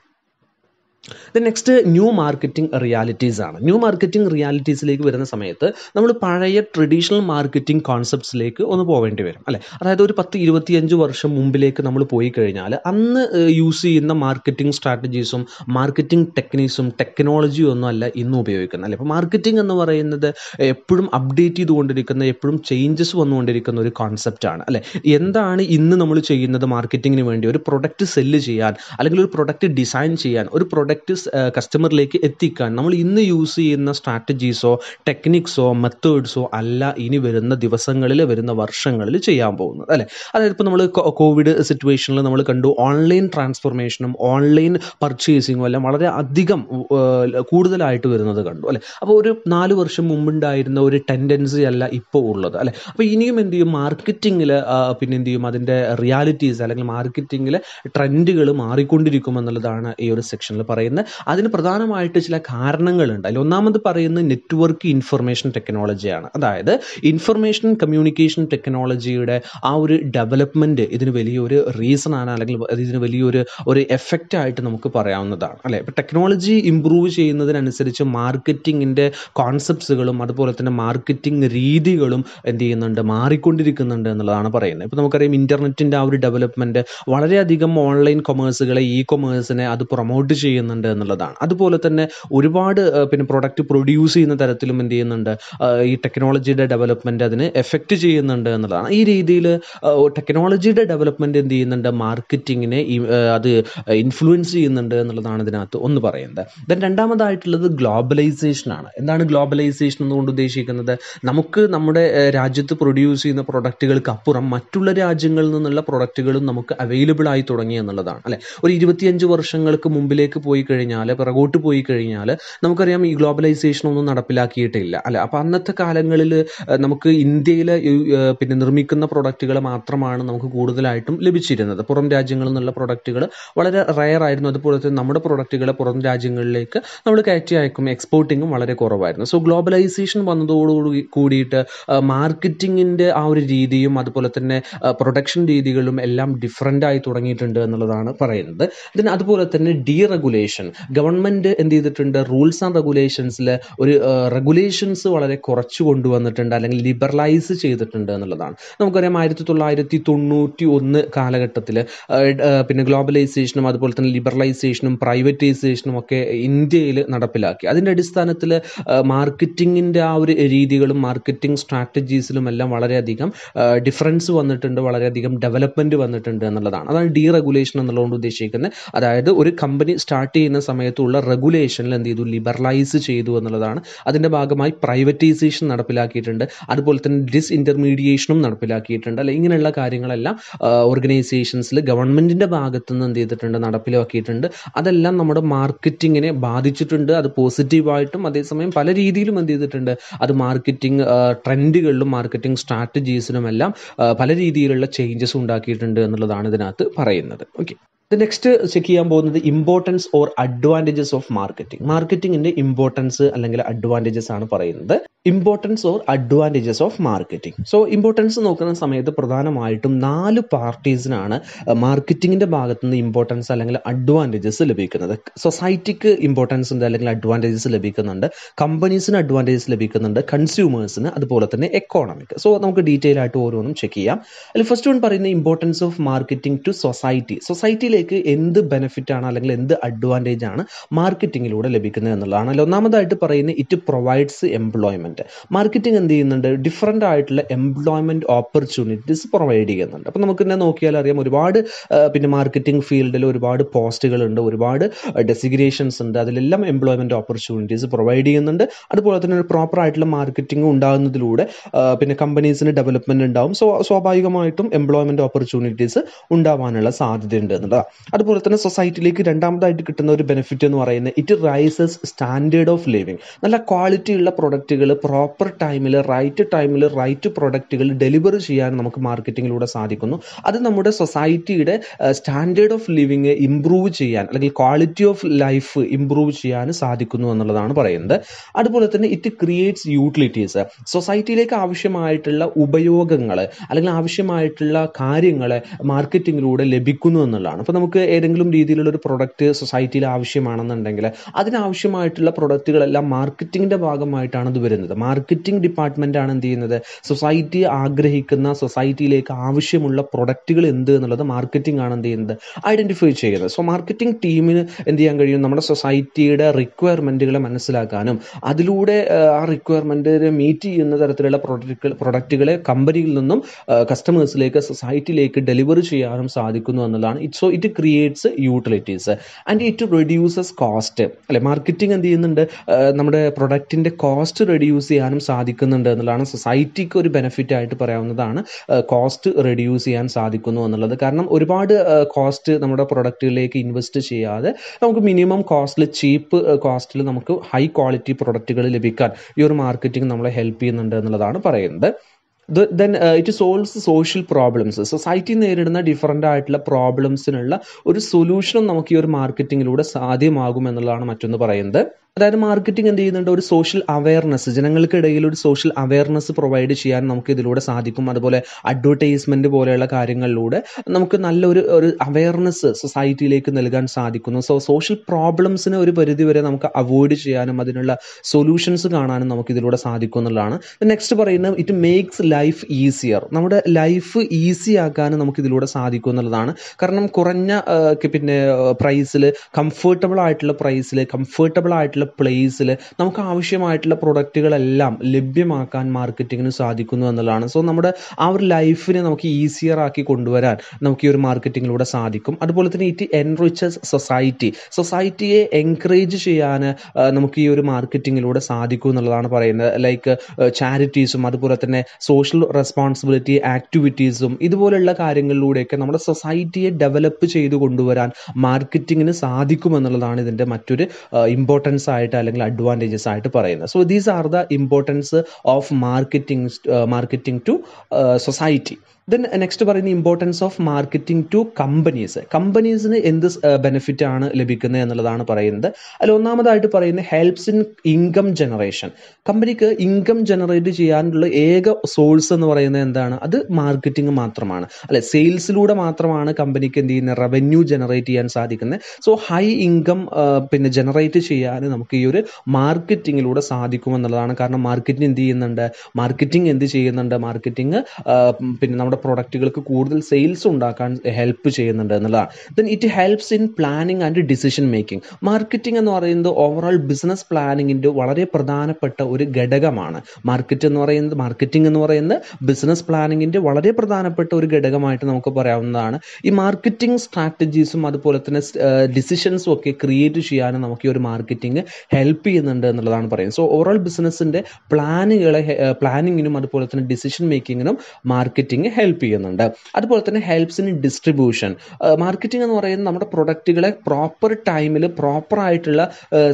the next new marketing realities ആണ് ന്യൂ മാർക്കറ്റിംഗ് റിയാലിറ്റീസിലേക്ക് വരുന്ന സമയത്ത് നമ്മൾ പഴയ ട്രഡീഷണൽ മാർക്കറ്റിംഗ് കോൺസെപ്റ്റ്സിലേക്ക് ഒന്ന് പോകേണ്ടി വരും അല്ലേ അതായത് ഒരു പത്ത് ഇരുപത്തിയഞ്ച് വർഷം മുമ്പിലേക്ക് നമ്മൾ പോയി കഴിഞ്ഞാൽ അന്ന് യൂസ് ചെയ്യുന്ന മാർക്കറ്റിംഗ് സ്ട്രാറ്റജീസും മാർക്കറ്റിംഗ് ടെക്നീസും ടെക്നോളജിയും ഒന്നും അല്ല ഇന്ന് ഉപയോഗിക്കുന്നത് അല്ലേ ഇപ്പോൾ മാർക്കറ്റിംഗ് എന്ന് പറയുന്നത് എപ്പോഴും അപ്ഡേറ്റ് ചെയ്തുകൊണ്ടിരിക്കുന്ന എപ്പോഴും ചേഞ്ചസ് വന്നുകൊണ്ടിരിക്കുന്ന ഒരു കോൺസെപ്റ്റാണ് അല്ലേ എന്താണ് ഇന്ന് നമ്മൾ ചെയ്യുന്നത് മാർക്കറ്റിങ്ങിന് വേണ്ടി ഒരു പ്രൊഡക്റ്റ് സെല്ല് ചെയ്യാൻ അല്ലെങ്കിൽ ഒരു പ്രൊഡക്റ്റ് ഡിസൈൻ ചെയ്യാൻ ഒരു പ്രൊഡക്റ്റ് പ്രൊഡക്റ്റ് കസ്റ്റമറിലേക്ക് എത്തിക്കാൻ നമ്മൾ ഇന്ന് യൂസ് ചെയ്യുന്ന സ്ട്രാറ്റജീസോ ടെക്നിക്സോ മെത്തേഡ്സോ അല്ല ഇനി വരുന്ന ദിവസങ്ങളിൽ വരുന്ന വർഷങ്ങളിൽ ചെയ്യാൻ പോകുന്നത് അല്ലേ അതായത് ഇപ്പോൾ നമ്മൾ കോവിഡ് സിറ്റുവേഷനിൽ നമ്മൾ കണ്ടു ഓൺലൈൻ ട്രാൻസ്ഫോർമേഷനും ഓൺലൈൻ പർച്ചേസിങ്ങും എല്ലാം വളരെ അധികം കൂടുതലായിട്ട് വരുന്നത് കണ്ടു അല്ലേ അപ്പോൾ ഒരു നാല് വർഷം മുമ്പുണ്ടായിരുന്ന ഒരു ടെൻഡൻസി അല്ല ഇപ്പോൾ ഉള്ളത് അല്ലേ അപ്പോൾ ഇനിയും എന്ത് ചെയ്യും മാർക്കറ്റിങ്ങിൽ പിന്നെ എന്ത് ചെയ്യും അതിൻ്റെ റിയാലിറ്റീസ് അല്ലെങ്കിൽ മാർക്കറ്റിങ്ങിലെ ട്രെൻഡുകൾ മാറിക്കൊണ്ടിരിക്കും എന്നുള്ളതാണ് ഈ ഒരു സെക്ഷനിൽ പറയുന്നത് പറയുന്നത് അതിന് പ്രധാനമായിട്ട് ചില കാരണങ്ങളുണ്ട് അതിൽ ഒന്നാമത് പറയുന്നത് നെറ്റ്വർക്ക് ഇൻഫർമേഷൻ ടെക്നോളജിയാണ് അതായത് ഇൻഫർമേഷൻ കമ്മ്യൂണിക്കേഷൻ ടെക്നോളജിയുടെ ആ ഒരു ഡെവലപ്മെൻറ്റ് ഇതിന് വലിയൊരു റീസൺ ആണ് അല്ലെങ്കിൽ ഇതിന് വലിയൊരു ഒരു എഫക്റ്റ് ആയിട്ട് നമുക്ക് പറയാവുന്നതാണ് അല്ലേ ഇപ്പം ടെക്നോളജി ഇമ്പ്രൂവ് ചെയ്യുന്നതിനനുസരിച്ച് മാർക്കറ്റിങ്ങിൻ്റെ കോൺസെപ്റ്റ്സുകളും അതുപോലെ തന്നെ മാർക്കറ്റിംഗ് രീതികളും എന്ത് ചെയ്യുന്നുണ്ട് മാറിക്കൊണ്ടിരിക്കുന്നുണ്ട് എന്നുള്ളതാണ് പറയുന്നത് ഇപ്പോൾ നമുക്കറിയാം ഇൻ്റർനെറ്റിൻ്റെ ആ ഒരു ഡെവലപ്മെൻറ്റ് വളരെയധികം ഓൺലൈൻ കൊമേഴ്സുകളെ ഇ കൊമേഴ്സിനെ അത് പ്രൊമോട്ട് ചെയ്യുന്നുണ്ട് ചെയ്യുന്നുണ്ട് എന്നുള്ളതാണ് അതുപോലെ തന്നെ ഒരുപാട് പിന്നെ പ്രൊഡക്റ്റ് പ്രൊഡ്യൂസ് ചെയ്യുന്ന തരത്തിലും എന്ത് ചെയ്യുന്നുണ്ട് ഈ ടെക്നോളജിയുടെ ഡെവലപ്മെന്റ് അതിന് എഫക്റ്റ് ചെയ്യുന്നുണ്ട് എന്നുള്ളതാണ് ഈ രീതിയിൽ ടെക്നോളജിയുടെ ഡെവലപ്മെന്റ് എന്ത് ചെയ്യുന്നുണ്ട് മാർക്കറ്റിങ്ങിനെ അത് ഇൻഫ്ലുവൻസ് ചെയ്യുന്നുണ്ട് എന്നുള്ളതാണ് ഇതിനകത്ത് ഒന്ന് പറയുന്നത് ദെൻ രണ്ടാമതായിട്ടുള്ളത് ഗ്ലോബലൈസേഷൻ ആണ് എന്താണ് ഗ്ലോബലൈസേഷൻ എന്നുകൊണ്ട് ഉദ്ദേശിക്കുന്നത് നമുക്ക് നമ്മുടെ രാജ്യത്ത് പ്രൊഡ്യൂസ് ചെയ്യുന്ന പ്രൊഡക്റ്റുകൾക്ക് അപ്പുറം മറ്റുള്ള രാജ്യങ്ങളിൽ നിന്നുള്ള പ്രൊഡക്റ്റുകളും നമുക്ക് അവൈലബിൾ ആയി തുടങ്ങി എന്നുള്ളതാണ് അല്ലെ ഒരു ഇരുപത്തിയഞ്ച് വർഷങ്ങൾക്ക് മുമ്പിലേക്ക് പോയി പോയി കഴിഞ്ഞാൽ പിറകോട്ട് പോയി കഴിഞ്ഞാൽ നമുക്കറിയാം ഈ ഗ്ലോബലൈസേഷൻ ഒന്നും നടപ്പിലാക്കിയിട്ടില്ല അല്ല അപ്പോൾ അന്നത്തെ കാലങ്ങളിൽ നമുക്ക് ഇന്ത്യയിൽ പിന്നെ നിർമ്മിക്കുന്ന പ്രൊഡക്റ്റുകൾ മാത്രമാണ് നമുക്ക് കൂടുതലായിട്ടും ലഭിച്ചിരുന്നത് പുറം രാജ്യങ്ങളിൽ നിന്നുള്ള പ്രൊഡക്റ്റുകൾ വളരെ റയർ ആയിരുന്നു അതുപോലെ തന്നെ നമ്മുടെ പ്രൊഡക്റ്റുകൾ പുറം രാജ്യങ്ങളിലേക്ക് നമ്മൾ കയറ്റി അയക്കും എക്സ്പോർട്ടിങ്ങും വളരെ കുറവായിരുന്നു സോ ഗ്ലോബലൈസേഷൻ വന്നതോടു കൂടിയിട്ട് മാർക്കറ്റിങ്ങിൻ്റെ ആ ഒരു രീതിയും അതുപോലെ തന്നെ പ്രൊഡക്ഷൻ രീതികളും എല്ലാം ഡിഫറൻ്റ് ആയി തുടങ്ങിയിട്ടുണ്ട് എന്നുള്ളതാണ് പറയുന്നത് ദെൻ അതുപോലെ തന്നെ ഡീറെഗുലേഷൻ റെഗുലേഷൻ ഗവൺമെൻറ് എന്ത് ചെയ്തിട്ടുണ്ട് റൂൾസ് ആൻഡ് റെഗുലേഷൻസിൽ ഒരു റെഗുലേഷൻസ് വളരെ കുറച്ച് കൊണ്ടുവന്നിട്ടുണ്ട് അല്ലെങ്കിൽ ലിബറലൈസ് ചെയ്തിട്ടുണ്ട് എന്നുള്ളതാണ് നമുക്കറിയാം ആയിരത്തി തൊള്ളായിരത്തി തൊണ്ണൂറ്റി ഒന്ന് കാലഘട്ടത്തിൽ പിന്നെ ഗ്ലോബലൈസേഷനും അതുപോലെ തന്നെ ലിബറലൈസേഷനും പ്രൈവറ്റൈസേഷനും ഒക്കെ ഇന്ത്യയിൽ നടപ്പിലാക്കി അതിൻ്റെ അടിസ്ഥാനത്തിൽ മാർക്കറ്റിങ്ങിൻ്റെ ആ ഒരു രീതികളും മാർക്കറ്റിംഗ് സ്ട്രാറ്റജീസിലും എല്ലാം വളരെയധികം ഡിഫറൻസ് വന്നിട്ടുണ്ട് വളരെയധികം ഡെവലപ്മെൻറ്റ് വന്നിട്ടുണ്ട് എന്നുള്ളതാണ് അതാണ് റെഗുലേഷൻ എന്നുള്ളതുകൊണ്ട് ഉദ്ദേശിക്കുന്നത് അതായത് ഒരു കമ്പനി സ്റ്റാർട്ട് സ്റ്റാർട്ട് ചെയ്യുന്ന സമയത്തുള്ള റെഗുലേഷനിൽ എന്ത് ചെയ്തു ലിബറലൈസ് ചെയ്തു എന്നുള്ളതാണ് അതിൻ്റെ ഭാഗമായി പ്രൈവറ്റൈസേഷൻ നടപ്പിലാക്കിയിട്ടുണ്ട് അതുപോലെ തന്നെ ഇൻ്റർമീഡിയേഷനും നടപ്പിലാക്കിയിട്ടുണ്ട് അല്ലെ ഇങ്ങനെയുള്ള കാര്യങ്ങളെല്ലാം ഓർഗനൈസേഷൻസിൽ ഗവൺമെൻറ്റിൻ്റെ ഭാഗത്തു നിന്ന് എന്ത് ചെയ്തിട്ടുണ്ട് നടപ്പിലാക്കിയിട്ടുണ്ട് അതെല്ലാം നമ്മുടെ മാർക്കറ്റിങ്ങിനെ ബാധിച്ചിട്ടുണ്ട് അത് പോസിറ്റീവായിട്ടും അതേസമയം പല രീതിയിലും എന്ത് ചെയ്തിട്ടുണ്ട് അത് മാർക്കറ്റിംഗ് ട്രെൻഡുകളിലും മാർക്കറ്റിംഗ് സ്ട്രാറ്റജീസിലും എല്ലാം പല രീതിയിലുള്ള ചേഞ്ചസ് ഉണ്ടാക്കിയിട്ടുണ്ട് എന്നുള്ളതാണ് ഇതിനകത്ത് പറയുന്നത് ഓക്കെ ദ നെക്സ്റ്റ് ചെക്ക് ചെയ്യാൻ പോകുന്നത് importance or advantages of marketing മാർക്കറ്റിംഗിന്റെ ഇമ്പോർട്ടൻസ് അല്ലെങ്കിൽ അഡ്വാൻറ്റേജസ് ആണ് പറയുന്നത് importance or advantages of marketing so importance നോക്കുന്ന സമയത്ത് പ്രധാനമായിട്ടും നാല് പാർട്ടീസിനാണ് മാർക്കറ്റിംഗിന്റെ ഭാഗത്തു നിന്ന് ഇമ്പോർട്ടൻസ് അല്ലെങ്കിൽ അഡ്വാൻറ്റേജസ് ലഭിക്കുന്നത് സൊസൈറ്റിക്ക് ഇമ്പോർട്ടൻസ് ഉണ്ട് അല്ലെങ്കിൽ അഡ്വാൻറ്റേജസ് ലഭിക്കുന്നുണ്ട് കമ്പനീസിന് അഡ്വാൻറ്റേജസ് ലഭിക്കുന്നുണ്ട് കൺസ്യൂമേഴ്സിന് അതുപോലെ തന്നെ എക്കോണമിക് സോ നമുക്ക് ഡീറ്റെയിൽ ആയിട്ട് ഓരോന്നും ചെക്ക് ചെയ്യാം അതിൽ ഫസ്റ്റ് വൺ പറയുന്ന importance of marketing to society സൊസൈറ്റിയിൽ ഇതിലേക്ക് എന്ത് ബെനിഫിറ്റ് ആണ് അല്ലെങ്കിൽ എന്ത് അഡ്വാൻറ്റേജ് ആണ് മാർക്കറ്റിങ്ങിലൂടെ ലഭിക്കുന്നത് എന്നുള്ളതാണ് ഒന്നാമതായിട്ട് പറയുന്നത് ഇറ്റ് പ്രൊവൈഡ്സ് എംപ്ലോയ്മെന്റ് മാർക്കറ്റിംഗ് എന്ത് ചെയ്യുന്നുണ്ട് ഡിഫറെൻ്റ് ആയിട്ടുള്ള എംപ്ലോയ്മെന്റ് ഓപ്പർച്യൂണിറ്റീസ് പ്രൊവൈഡ് ചെയ്യുന്നുണ്ട് അപ്പോൾ നമുക്ക് തന്നെ നോക്കിയാൽ അറിയാം ഒരുപാട് പിന്നെ മാർക്കറ്റിംഗ് ഫീൽഡിൽ ഒരുപാട് പോസ്റ്റുകളുണ്ട് ഒരുപാട് ഡെസിഗ്രേഷൻസ് ഉണ്ട് അതിലെല്ലാം എംപ്ലോയ്മെന്റ് ഓപ്പർച്യൂണിറ്റീസ് പ്രൊവൈഡ് ചെയ്യുന്നുണ്ട് അതുപോലെ തന്നെ ഒരു പ്രോപ്പർ ആയിട്ടുള്ള മാർക്കറ്റിംഗ് ഉണ്ടാകുന്നതിലൂടെ പിന്നെ കമ്പനീസിന് ഡെവലപ്മെന്റ് ഉണ്ടാവും സോ സ്വാഭാവികമായിട്ടും എംപ്ലോയ്മെന്റ് ഓപ്പർച്യൂണിറ്റീസ് ഉണ്ടാവാനുള്ള സാധ്യത ഉണ്ട് എന്നുള്ളത് അതുപോലെ തന്നെ സൊസൈറ്റിയിലേക്ക് രണ്ടാമതായിട്ട് കിട്ടുന്ന ഒരു ബെനിഫിറ്റ് എന്ന് പറയുന്നത് it raises standard of living നല്ല ക്വാളിറ്റിയുള്ള പ്രൊഡക്റ്റുകൾ പ്രോപ്പർ ടൈമിൽ റൈറ്റ് ടൈമിൽ റൈറ്റ് പ്രൊഡക്റ്റുകൾ ഡെലിവറി ചെയ്യാൻ നമുക്ക് മാർക്കറ്റിങ്ങിലൂടെ സാധിക്കുന്നു അത് നമ്മുടെ സൊസൈറ്റിയുടെ സ്റ്റാൻഡേർഡ് ഓഫ് ലിവിങ് ഇമ്പ്രൂവ് ചെയ്യാൻ അല്ലെങ്കിൽ ക്വാളിറ്റി ഓഫ് ലൈഫ് ഇമ്പ്രൂവ് ചെയ്യാൻ സാധിക്കുന്നു എന്നുള്ളതാണ് പറയുന്നത് അതുപോലെ തന്നെ ഇറ്റ് ക്രിയേറ്റ്സ് യൂട്ടിലിറ്റീസ് സൊസൈറ്റിയിലേക്ക് ആവശ്യമായിട്ടുള്ള ഉപയോഗങ്ങൾ അല്ലെങ്കിൽ ആവശ്യമായിട്ടുള്ള കാര്യങ്ങൾ മാർക്കറ്റിങ്ങിലൂടെ ലഭിക്കുന്നു എന്നുള്ളതാണ് അപ്പോൾ നമുക്ക് ഏതെങ്കിലും രീതിയിലുള്ള ഒരു പ്രൊഡക്റ്റ് സൊസൈറ്റിയിൽ ആവശ്യമാണെന്നുണ്ടെങ്കിൽ അതിനാവശ്യമായിട്ടുള്ള പ്രൊഡക്റ്റുകളെല്ലാം മാർക്കറ്റിങ്ങിൻ്റെ ഭാഗമായിട്ടാണ് ഇത് വരുന്നത് മാർക്കറ്റിംഗ് ഡിപ്പാർട്ട്മെൻ്റ് ആണ് എന്ത് ചെയ്യുന്നത് സൊസൈറ്റി ആഗ്രഹിക്കുന്ന സൊസൈറ്റിയിലേക്ക് ആവശ്യമുള്ള പ്രൊഡക്റ്റുകൾ എന്ത് എന്നുള്ളത് മാർക്കറ്റിംഗ് ആണ് എന്ത് ചെയ്യുന്നത് ഐഡൻറ്റിഫൈ ചെയ്യുന്നത് സോ മാർക്കറ്റിംഗ് ടീമിന് എന്ത് ചെയ്യാൻ കഴിയും നമ്മുടെ സൊസൈറ്റിയുടെ റിക്വയർമെൻറ്റുകളെ മനസ്സിലാക്കാനും അതിലൂടെ ആ റിക്വയർമെൻറ്റ് മീറ്റ് ചെയ്യുന്ന തരത്തിലുള്ള പ്രൊഡക്റ്റുകൾ പ്രൊഡക്റ്റുകളെ കമ്പനിയിൽ നിന്നും കസ്റ്റമേഴ്സിലേക്ക് സൊസൈറ്റിയിലേക്ക് ഡെലിവറി ചെയ്യാനും സാധിക്കുന്നു എന്നുള്ളതാണ് it so it it creates utilities and it reduces cost അല്ലെ മാർക്കറ്റിംഗ് എന്ത് ചെയ്യുന്നുണ്ട് നമ്മുടെ പ്രൊഡക്റ്റിൻ്റെ കോസ്റ്റ് റെഡ്യൂസ് ചെയ്യാനും സാധിക്കുന്നുണ്ട് എന്നുള്ളതാണ് സൊസൈറ്റിക്ക് ഒരു ബെനിഫിറ്റ് ആയിട്ട് പറയാവുന്നതാണ് കോസ്റ്റ് റെഡ്യൂസ് ചെയ്യാൻ സാധിക്കുന്നു എന്നുള്ളത് കാരണം ഒരുപാട് കോസ്റ്റ് നമ്മുടെ പ്രൊഡക്റ്റുകളിലേക്ക് ഇൻവെസ്റ്റ് ചെയ്യാതെ നമുക്ക് മിനിമം കോസ്റ്റിൽ ചീപ്പ് കോസ്റ്റിൽ നമുക്ക് ഹൈ ക്വാളിറ്റി പ്രൊഡക്റ്റുകൾ ലഭിക്കാൻ ഈ ഒരു മാർക്കറ്റിംഗ് നമ്മളെ ഹെൽപ്പ് ചെയ്യുന്നുണ്ട് എന്നുള്ളതാണ് പറയുന്നത് then it solves social problems society നേരിടുന്ന ഡിഫറെൻ്റ് ആയിട്ടുള്ള പ്രോബ്ലംസിനുള്ള ഒരു സൊല്യൂഷനും നമുക്ക് ഈ ഒരു മാർക്കറ്റിങ്ങിലൂടെ സാധ്യമാകും എന്നുള്ളതാണ് മറ്റൊന്ന് പറയുന്നത് അതായത് മാർക്കറ്റിംഗ് എന്ത് ചെയ്യുന്നുണ്ട് ഒരു സോഷ്യൽ അവയർനെസ് ജനങ്ങൾക്കിടയിൽ ഒരു സോഷ്യൽ അവയർനെസ് പ്രൊവൈഡ് ചെയ്യാൻ നമുക്ക് ഇതിലൂടെ സാധിക്കും അതുപോലെ അഡ്വർടൈസ്മെന്റ് പോലെയുള്ള കാര്യങ്ങളിലൂടെ നമുക്ക് നല്ലൊരു ഒരു അവയർനെസ് സൊസൈറ്റിയിലേക്ക് നൽകാൻ സാധിക്കുന്നു സോ സോഷ്യൽ പ്രോബ്ലംസിനെ ഒരു പരിധിവരെ നമുക്ക് അവോയ്ഡ് ചെയ്യാനും അതിനുള്ള സൊല്യൂഷൻസ് കാണാനും നമുക്ക് ഇതിലൂടെ സാധിക്കും എന്നുള്ളതാണ് നെക്സ്റ്റ് പറയുന്നത് ഇറ്റ് മേക്സ് ലൈഫ് ഈസിയർ നമ്മുടെ ലൈഫ് ഈസി ആക്കാനും നമുക്ക് ഇതിലൂടെ സാധിക്കും എന്നുള്ളതാണ് കാരണം കുറഞ്ഞ പിന്നെ പ്രൈസിൽ കംഫർട്ടബിൾ ആയിട്ടുള്ള പ്രൈസിൽ കംഫർട്ടബിൾ ആയിട്ടുള്ള ആവശ്യമായിട്ടുള്ള പ്ലേസിൽ നമുക്ക് ആവശ്യമായിട്ടുള്ള പ്രൊഡക്റ്റുകളെല്ലാം ലഭ്യമാക്കാൻ മാർക്കറ്റിങ്ങിന് സാധിക്കുന്നു എന്നുള്ളതാണ് സോ നമ്മുടെ ആ ഒരു ലൈഫിനെ നമുക്ക് ഈസിയർ ആക്കി കൊണ്ടുവരാൻ നമുക്ക് ഈ ഒരു മാർക്കറ്റിങ്ങിലൂടെ സാധിക്കും അതുപോലെ തന്നെ ഇറ്റ് എൻറിച്ചസ് സൊസൈറ്റി സൊസൈറ്റിയെ എൻകറേജ് ചെയ്യാൻ നമുക്ക് ഈ ഒരു മാർക്കറ്റിങ്ങിലൂടെ സാധിക്കും എന്നുള്ളതാണ് പറയുന്നത് ലൈക്ക് ചാരിറ്റീസും അതുപോലെ തന്നെ സോഷ്യൽ റെസ്പോൺസിബിലിറ്റി ആക്ടിവിറ്റീസും ഇതുപോലുള്ള കാര്യങ്ങളിലൂടെയൊക്കെ നമ്മുടെ സൊസൈറ്റിയെ ഡെവലപ്പ് ചെയ്ത് കൊണ്ടുവരാൻ മാർക്കറ്റിങ്ങിന് സാധിക്കുമെന്നുള്ളതാണ് ഇതിൻ്റെ മറ്റൊരു ഇമ്പോർട്ടൻസ് ആയിട്ട് അല്ലെങ്കിൽ അഡ്വാൻറ്റേജസ് ആയിട്ട് പറയുന്നത് so these are the importance of marketing marketing to society then next uh, പറയുന്ന importance of marketing to companies കമ്പനീസിന് എന്ത് ബെനിഫിറ്റ് uh, ആണ് ലഭിക്കുന്നത് എന്നുള്ളതാണ് പറയുന്നത് അതിൽ ഒന്നാമതായിട്ട് പറയുന്നത് ഹെൽപ്സ് ഇൻ ഇൻകം ജനറേഷൻ കമ്പനിക്ക് ഇൻകം ജനറേറ്റ് ചെയ്യാനുള്ള ഏക സോഴ്സ് എന്ന് പറയുന്നത് എന്താണ് അത് മാർക്കറ്റിംഗ് മാത്രമാണ് അല്ലെ സെയിൽസിലൂടെ മാത്രമാണ് കമ്പനിക്ക് എന്ത് ചെയ്യുന്നത് റവന്യൂ ജനറേറ്റ് ചെയ്യാൻ സാധിക്കുന്നത് സോ ഹൈ ഇൻകം പിന്നെ ജനറേറ്റ് ചെയ്യാൻ നമുക്ക് ഈ ഒരു മാർക്കറ്റിങ്ങിലൂടെ സാധിക്കുമെന്നുള്ളതാണ് കാരണം മാർക്കറ്റിംഗ് എന്ത് ചെയ്യുന്നുണ്ട് മാർക്കറ്റിംഗ് എന്ത് ചെയ്യുന്നുണ്ട് മാർക്കറ്റിംഗ് uh, പിന്നെ നമ്മുടെ നമ്മുടെ പ്രൊഡക്റ്റുകൾക്ക് കൂടുതൽ സെയിൽസ് ഉണ്ടാക്കാൻ ഹെൽപ്പ് ചെയ്യുന്നുണ്ട് എന്നുള്ളതാണ് then it helps in planning and decision making marketing എന്ന് പറയുന്നത് ഓവറോൾ ബിസിനസ് പ്ലാനിങ്ങിൻ്റെ വളരെ പ്രധാനപ്പെട്ട ഒരു ഘടകമാണ് മാർക്കറ്റ് എന്ന് പറയുന്നത് മാർക്കറ്റിംഗ് എന്ന് പറയുന്നത് ബിസിനസ് പ്ലാനിങ്ങിൻ്റെ വളരെ പ്രധാനപ്പെട്ട ഒരു ഘടകമായിട്ട് നമുക്ക് പറയാവുന്നതാണ് ഈ മാർക്കറ്റിംഗ് സ്ട്രാറ്റജീസും അതുപോലെ തന്നെ ഡിസിഷൻസും ഒക്കെ ക്രിയേറ്റ് ചെയ്യാനും നമുക്ക് ഈ ഒരു മാർക്കറ്റിംഗ് ഹെൽപ്പ് ചെയ്യുന്നുണ്ട് എന്നുള്ളതാണ് പറയുന്നത് സോ ഓവറോൾ ബിസിനസ്സിൻ്റെ പ്ലാനുകളെ പ്ലാനിങ്ങിനും അതുപോലെ തന്നെ ഡിസിഷൻ മേക്കിങ്ങിനും മാർക്കറ്റിംഗ് ഹെൽപ്പ് ഹെൽപ്പ് ചെയ്യുന്നുണ്ട് അതുപോലെ തന്നെ ഹെൽപ്സ് ഇൻ ഡിസ്ട്രിബ്യൂഷൻ മാർക്കറ്റിംഗ് എന്ന് പറയുന്നത് നമ്മുടെ പ്രൊഡക്റ്റുകളെ പ്രോപ്പർ ടൈമിൽ പ്രോപ്പർ ആയിട്ടുള്ള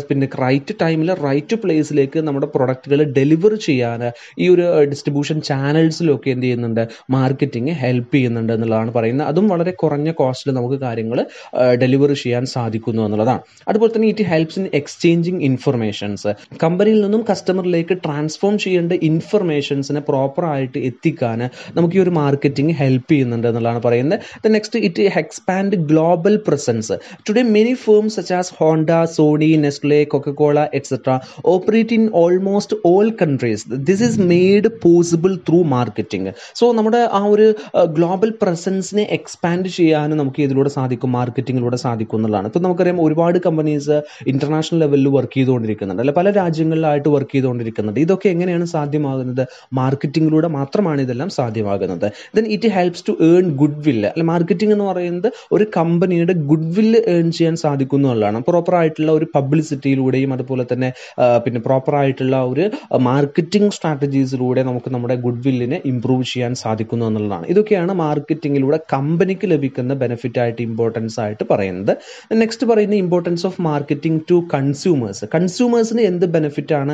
പിന്നെ റൈറ്റ് ടൈമിൽ റൈറ്റ് പ്ലേസിലേക്ക് നമ്മുടെ പ്രൊഡക്റ്റുകൾ ഡെലിവർ ചെയ്യാൻ ഈ ഒരു ഡിസ്ട്രിബ്യൂഷൻ ചാനൽസിലൊക്കെ എന്ത് ചെയ്യുന്നുണ്ട് മാർക്കറ്റിംഗ് ഹെൽപ്പ് ചെയ്യുന്നുണ്ട് എന്നുള്ളതാണ് പറയുന്നത് അതും വളരെ കുറഞ്ഞ കോസ്റ്റിൽ നമുക്ക് കാര്യങ്ങൾ ഡെലിവർ ചെയ്യാൻ സാധിക്കുന്നു എന്നുള്ളതാണ് അതുപോലെ തന്നെ it helps in exchanging informations കമ്പനിയിൽ നിന്നും കസ്റ്റമറിലേക്ക് ട്രാൻസ്ഫോം ചെയ്യേണ്ട ഇൻഫർമേഷൻസിനെ പ്രോപ്പർ ആയിട്ട് എത്തിക്കാൻ നമുക്ക് ഈ ഒരു മാർക്കറ്റ് മാർക്കറ്റിംഗ് ഹെൽപ്പ് ചെയ്യുന്നുണ്ട് എന്നുള്ളതാണ് പറയുന്നത് next it expand global presence today many firms such as Honda Sony Nestle Coca-Cola etcetera operate in almost all countries this is made possible through marketing so നമ്മുടെ ആ ഒരു ഗ്ലോബൽ പ്രസൻസിനെ എക്സ്പാൻഡ് ചെയ്യാനും നമുക്ക് ഇതിലൂടെ സാധിക്കും മാർക്കറ്റിങ്ങിലൂടെ സാധിക്കും എന്നുള്ളതാണ് ഇപ്പോൾ നമുക്കറിയാം ഒരുപാട് കമ്പനീസ് ഇന്റർനാഷണൽ ലെവലിൽ വർക്ക് ചെയ്തുകൊണ്ടിരിക്കുന്നുണ്ട് അല്ലെ പല രാജ്യങ്ങളിലായിട്ട് വർക്ക് ചെയ്തുകൊണ്ടിരിക്കുന്നുണ്ട് ഇതൊക്കെ എങ്ങനെയാണ് സാധ്യമാകുന്നത് മാർക്കറ്റിങ്ങിലൂടെ മാത്രമാണ് ഇതെല്ലാം സാധ്യമാകുന്നത് then it helps to earn goodwill അല്ലെ മാർക്കറ്റിംഗ് എന്ന് പറയുന്നത് ഒരു കമ്പനിയുടെ ഗുഡ് വില്ല് ഏൺ ചെയ്യാൻ സാധിക്കുന്നു എന്നുള്ളതാണ് പ്രോപ്പർ ആയിട്ടുള്ള ഒരു പബ്ലിസിറ്റിയിലൂടെയും അതുപോലെ തന്നെ പിന്നെ പ്രോപ്പർ ആയിട്ടുള്ള ഒരു മാർക്കറ്റിംഗ് സ്ട്രാറ്റജീസിലൂടെ നമുക്ക് നമ്മുടെ ഗുഡ് വില്ലിനെ ഇമ്പ്രൂവ് ചെയ്യാൻ സാധിക്കുന്നു എന്നുള്ളതാണ് ഇതൊക്കെയാണ് മാർക്കറ്റിംഗിലൂടെ കമ്പനിക്ക് ലഭിക്കുന്ന ബെനിഫിറ്റ് ആയിട്ട് ഇമ്പോർട്ടൻസ് ആയിട്ട് പറയുന്നത് നെക്സ്റ്റ് പറയുന്ന importance of marketing to consumers കൺസ്യൂമേഴ്സിന് എന്ത് ബെനിഫിറ്റ് ആണ്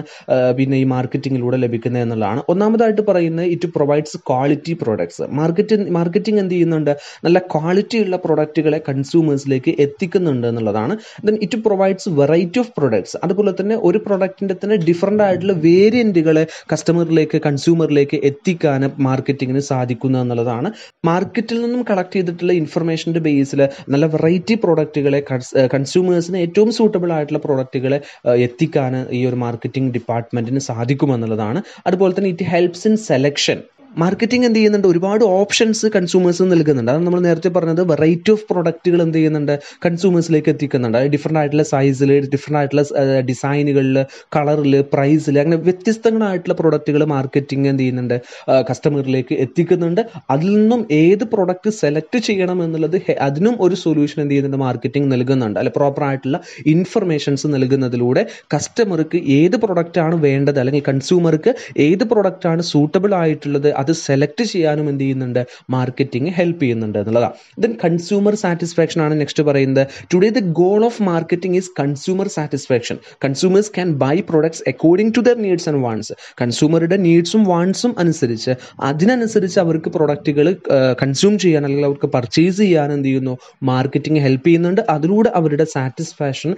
പിന്നെ ഈ മാർക്കറ്റിംഗിലൂടെ ലഭിക്കുന്നത് എന്നുള്ളതാണ് ഒന്നാമതായിട്ട് പറയുന്നത് it provides quality products market marketing എന്ത് ചെയ്യുന്നുണ്ട് നല്ല ഉള്ള പ്രൊഡക്റ്റുകളെ കൺസ്യൂമേഴ്സിലേക്ക് എത്തിക്കുന്നുണ്ട് എന്നുള്ളതാണ് then it provides variety of products അതുപോലെ തന്നെ ഒരു പ്രൊഡക്റ്റിൻ്റെ തന്നെ ഡിഫറെൻ്റ് ആയിട്ടുള്ള വേരിയൻറ്റുകളെ കസ്റ്റമറിലേക്ക് കൺസ്യൂമറിലേക്ക് എത്തിക്കാൻ മാർക്കറ്റിങ്ങിന് സാധിക്കുന്നു എന്നുള്ളതാണ് മാർക്കറ്റിൽ നിന്നും കളക്ട് ചെയ്തിട്ടുള്ള ഇൻഫർമേഷൻ്റെ ബേസിൽ നല്ല വെറൈറ്റി പ്രോഡക്റ്റുകളെ കൺസ്യൂമേഴ്സിന് ഏറ്റവും സൂട്ടബിൾ ആയിട്ടുള്ള പ്രോഡക്റ്റുകളെ എത്തിക്കാൻ ഈ ഒരു മാർക്കറ്റിംഗ് ഡിപ്പാർട്ട്മെൻറ്റിന് സാധിക്കുമെന്നുള്ളതാണ് അതുപോലെ തന്നെ it helps in selection marketing എന്ത് ചെയ്യുന്നുണ്ട് ഒരുപാട് ഓപ്ഷൻസ് കൺസ്യൂമേഴ്സ് നൽകുന്നുണ്ട് അത് നമ്മൾ നേരത്തെ പറഞ്ഞത് വെറൈറ്റി ഓഫ് പ്രൊഡക്റ്റുകൾ എന്ത് ചെയ്യുന്നുണ്ട് കൺസ്യൂമേഴ്സിലേക്ക് എത്തിക്കുന്നുണ്ട് അത് ഡിഫറെൻ്റ് ആയിട്ടുള്ള സൈസിൽ ഡിഫറെൻ്റ് ആയിട്ടുള്ള ഡിസൈനുകളിൽ കളറിൽ പ്രൈസിൽ അങ്ങനെ വ്യത്യസ്തങ്ങളായിട്ടുള്ള പ്രൊഡക്റ്റുകൾ മാർക്കറ്റിംഗ് എന്ത് ചെയ്യുന്നുണ്ട് കസ്റ്റമറിലേക്ക് എത്തിക്കുന്നുണ്ട് അതിൽ നിന്നും ഏത് പ്രൊഡക്റ്റ് സെലക്ട് ചെയ്യണം എന്നുള്ളത് അതിനും ഒരു സൊല്യൂഷൻ എന്ത് ചെയ്യുന്നുണ്ട് മാർക്കറ്റിംഗ് നൽകുന്നുണ്ട് അല്ലെ പ്രോപ്പർ ആയിട്ടുള്ള ഇൻഫർമേഷൻസ് നൽകുന്നതിലൂടെ കസ്റ്റമർക്ക് ഏത് പ്രൊഡക്റ്റാണ് വേണ്ടത് അല്ലെങ്കിൽ കൺസ്യൂമർക്ക് ഏത് പ്രൊഡക്റ്റാണ് സൂട്ടബിൾ ആയിട്ടുള്ളത് അത് സെലക്ട് ചെയ്യാനും എന്ത് ചെയ്യുന്നുണ്ട് മാർക്കറ്റിംഗ് ഹെൽപ്പ് ചെയ്യുന്നുണ്ട് എന്നുള്ളതാണ് ദെൻ കൺസ്യൂമർ സാറ്റിസ്ഫാക്ഷൻ ആണ് നെക്സ്റ്റ് പറയുന്നത് today the goal of marketing is consumer satisfaction consumers can buy products according to their needs and wants കൺസ്യൂമറുടെ നീഡ്സും വാൺസും അനുസരിച്ച് അതിനനുസരിച്ച് അവർക്ക് പ്രൊഡക്റ്റുകൾ കൺസ്യൂം ചെയ്യാൻ അല്ലെങ്കിൽ അവർക്ക് പർച്ചേസ് ചെയ്യാൻ എന്ത് ചെയ്യുന്നു മാർക്കറ്റിംഗ് ഹെൽപ്പ് ചെയ്യുന്നുണ്ട് അതിലൂടെ അവരുടെ സാറ്റിസ്ഫാക്ഷൻ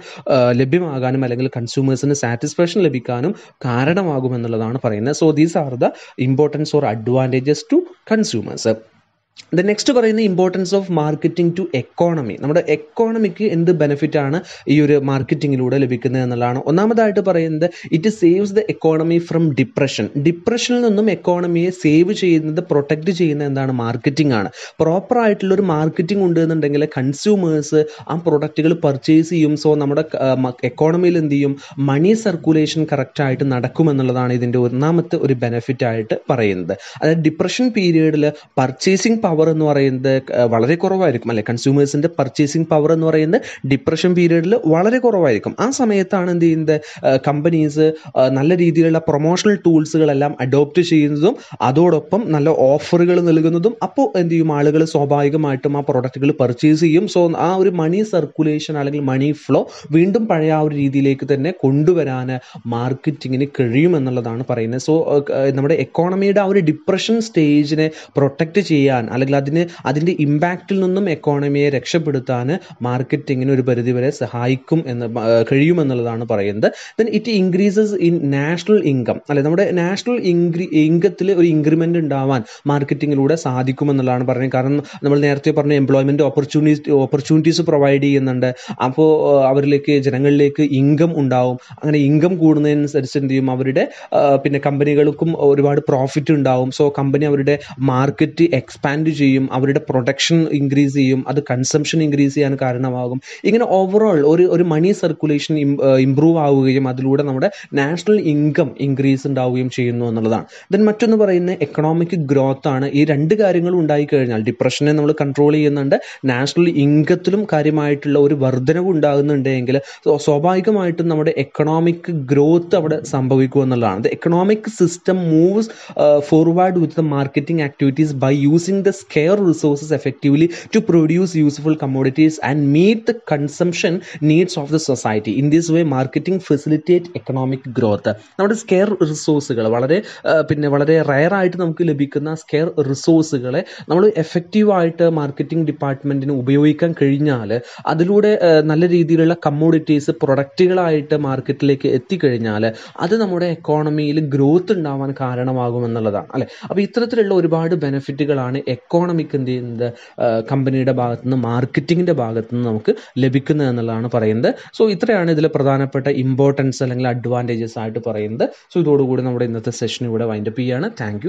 ലഭ്യമാകാനും അല്ലെങ്കിൽ കൺസ്യൂമേഴ്സിന് സാറ്റിസ്ഫാക്ഷൻ ലഭിക്കാനും കാരണമാകുമെന്നുള്ളതാണ് പറയുന്നത് so these are the importance or advance advantages to consumers the next പറയുന്ന importance of marketing to economy നമ്മുടെ എക്കോണമിക്ക് എന്ത് ബെനിഫിറ്റ് ആണ് ഈ ഒരു മാർക്കറ്റിങ്ങിലൂടെ ലഭിക്കുന്നത് എന്നുള്ളതാണ് ഒന്നാമതായിട്ട് പറയുന്നത് it saves the economy from depression ഡിപ്രഷനിൽ നിന്നും എക്കോണമിയെ സേവ് ചെയ്യുന്നത് പ്രൊട്ടക്റ്റ് ചെയ്യുന്ന എന്താണ് മാർക്കറ്റിംഗ് ആണ് ആയിട്ടുള്ള ഒരു മാർക്കറ്റിംഗ് ഉണ്ട് എന്നുണ്ടെങ്കിൽ കൺസ്യൂമേഴ്സ് ആ പ്രൊഡക്റ്റുകൾ പർച്ചേസ് ചെയ്യും സോ നമ്മുടെ എക്കോണമിയിൽ എന്ത് ചെയ്യും മണി സർക്കുലേഷൻ കറക്റ്റായിട്ട് നടക്കുമെന്നുള്ളതാണ് ഇതിൻ്റെ ഒന്നാമത്തെ ഒരു ബെനിഫിറ്റ് ആയിട്ട് പറയുന്നത് അതായത് ഡിപ്രഷൻ പീരീഡിൽ പർച്ചേസിങ് പവർ എന്ന് പറയുന്നത് വളരെ കുറവായിരിക്കും അല്ലെ കൺസ്യൂമേഴ്സിൻ്റെ പർച്ചേസിംഗ് പവർ എന്ന് പറയുന്നത് ഡിപ്രഷൻ പീരീഡിൽ വളരെ കുറവായിരിക്കും ആ സമയത്താണ് എന്ത് ചെയ്യുന്നത് കമ്പനീസ് നല്ല രീതിയിലുള്ള പ്രൊമോഷണൽ ടൂൾസുകളെല്ലാം അഡോപ്റ്റ് ചെയ്യുന്നതും അതോടൊപ്പം നല്ല ഓഫറുകൾ നൽകുന്നതും അപ്പോൾ എന്ത് ചെയ്യും ആളുകൾ സ്വാഭാവികമായിട്ടും ആ പ്രോഡക്റ്റുകൾ പർച്ചേസ് ചെയ്യും സോ ആ ഒരു മണി സർക്കുലേഷൻ അല്ലെങ്കിൽ മണി ഫ്ലോ വീണ്ടും പഴയ ആ ഒരു രീതിയിലേക്ക് തന്നെ കൊണ്ടുവരാൻ മാർക്കറ്റിങ്ങിന് കഴിയുമെന്നുള്ളതാണ് പറയുന്നത് സോ നമ്മുടെ എക്കോണമിയുടെ ആ ഒരു ഡിപ്രഷൻ സ്റ്റേജിനെ പ്രൊട്ടക്റ്റ് ചെയ്യാൻ അല്ലെങ്കിൽ അതിന് അതിൻ്റെ ഇമ്പാക്റ്റിൽ നിന്നും എക്കോണമിയെ രക്ഷപ്പെടുത്താൻ മാർക്കറ്റിങ്ങിന് ഒരു പരിധിവരെ സഹായിക്കും എന്ന് കഴിയുമെന്നുള്ളതാണ് പറയുന്നത് then it increases in national income അല്ലെ നമ്മുടെ നാഷണൽ ഇൻക്രീ ഇൻകത്തിൽ ഒരു ഇൻക്രിമെൻ്റ് ഉണ്ടാവാൻ മാർക്കറ്റിങ്ങിലൂടെ സാധിക്കുമെന്നുള്ളതാണ് പറയുന്നത് കാരണം നമ്മൾ നേരത്തെ പറഞ്ഞ എംപ്ലോയ്മെൻറ്റ് ഓപ്പർച്യൂണിറ്റി ഓപ്പർച്യൂണിറ്റീസ് പ്രൊവൈഡ് ചെയ്യുന്നുണ്ട് അപ്പോൾ അവരിലേക്ക് ജനങ്ങളിലേക്ക് ഇൻകം ഉണ്ടാവും അങ്ങനെ ഇൻകം കൂടുന്നതിനനുസരിച്ച് എന്ത് ചെയ്യും അവരുടെ പിന്നെ കമ്പനികൾക്കും ഒരുപാട് പ്രോഫിറ്റ് ഉണ്ടാവും സോ കമ്പനി അവരുടെ മാർക്കറ്റ് എക്സ്പാൻഡ് ഡിമാൻഡ് ചെയ്യും അവരുടെ പ്രൊഡക്ഷൻ ഇൻക്രീസ് ചെയ്യും അത് കൺസംഷൻ ഇൻക്രീസ് ചെയ്യാൻ കാരണമാകും ഇങ്ങനെ ഓവറോൾ ഒരു ഒരു മണി സർക്കുലേഷൻ ഇംപ്രൂവ് ആവുകയും അതിലൂടെ നമ്മുടെ നാഷണൽ ഇൻകം ഇൻക്രീസ് ഉണ്ടാവുകയും ചെയ്യുന്നു എന്നുള്ളതാണ് ദെൻ മറ്റൊന്ന് പറയുന്ന എക്കണോമിക് ഗ്രോത്ത് ആണ് ഈ രണ്ട് കാര്യങ്ങളും ഉണ്ടായിക്കഴിഞ്ഞാൽ ഡിപ്രഷനെ നമ്മൾ കൺട്രോൾ ചെയ്യുന്നുണ്ട് നാഷണൽ ഇൻകത്തിലും കാര്യമായിട്ടുള്ള ഒരു വർധനവ് ഉണ്ടാകുന്നുണ്ടെങ്കിൽ സ്വാഭാവികമായിട്ടും നമ്മുടെ എക്കണോമിക് ഗ്രോത്ത് അവിടെ സംഭവിക്കും എന്നുള്ളതാണ് economic system moves forward with the marketing activities by using the the resources effectively to produce useful commodities and meet the the consumption of the the in In this way, marketing facilitate economic growth. നമ്മുടെ scarce റിസോഴ്സുകൾ വളരെ പിന്നെ വളരെ rare ആയിട്ട് നമുക്ക് ലഭിക്കുന്ന scare റിസോഴ്സുകളെ നമ്മൾ എഫക്റ്റീവായിട്ട് മാർക്കറ്റിംഗ് ഡിപ്പാർട്ട്മെൻറ്റിന് ഉപയോഗിക്കാൻ കഴിഞ്ഞാൽ അതിലൂടെ നല്ല രീതിയിലുള്ള കമ്മോഡിറ്റീസ് പ്രൊഡക്റ്റുകളായിട്ട് മാർക്കറ്റിലേക്ക് എത്തിക്കഴിഞ്ഞാൽ അത് നമ്മുടെ എക്കോണമിയിൽ ഗ്രോത്ത് ഉണ്ടാവാൻ കാരണമാകുമെന്നുള്ളതാണ് അല്ലേ അപ്പോൾ ഇത്തരത്തിലുള്ള ഒരുപാട് ബെനിഫിറ്റുകളാണ് എക്കോണമിക് എന്ത് ചെയ്യുന്നത് കമ്പനിയുടെ ഭാഗത്തു നിന്ന് മാർക്കറ്റിങ്ങിൻ്റെ ഭാഗത്തു നിന്ന് നമുക്ക് ലഭിക്കുന്നത് എന്നുള്ളതാണ് പറയുന്നത് സോ ഇത്രയാണ് ഇതിൽ പ്രധാനപ്പെട്ട ഇമ്പോർട്ടൻസ് അല്ലെങ്കിൽ അഡ്വാൻറ്റേജസ് ആയിട്ട് പറയുന്നത് സോ ഇതോടുകൂടി നമ്മുടെ ഇന്നത്തെ സെഷൻ ഇവിടെ വൈൻഡപ്പ് ചെയ്യാണ് താങ്ക്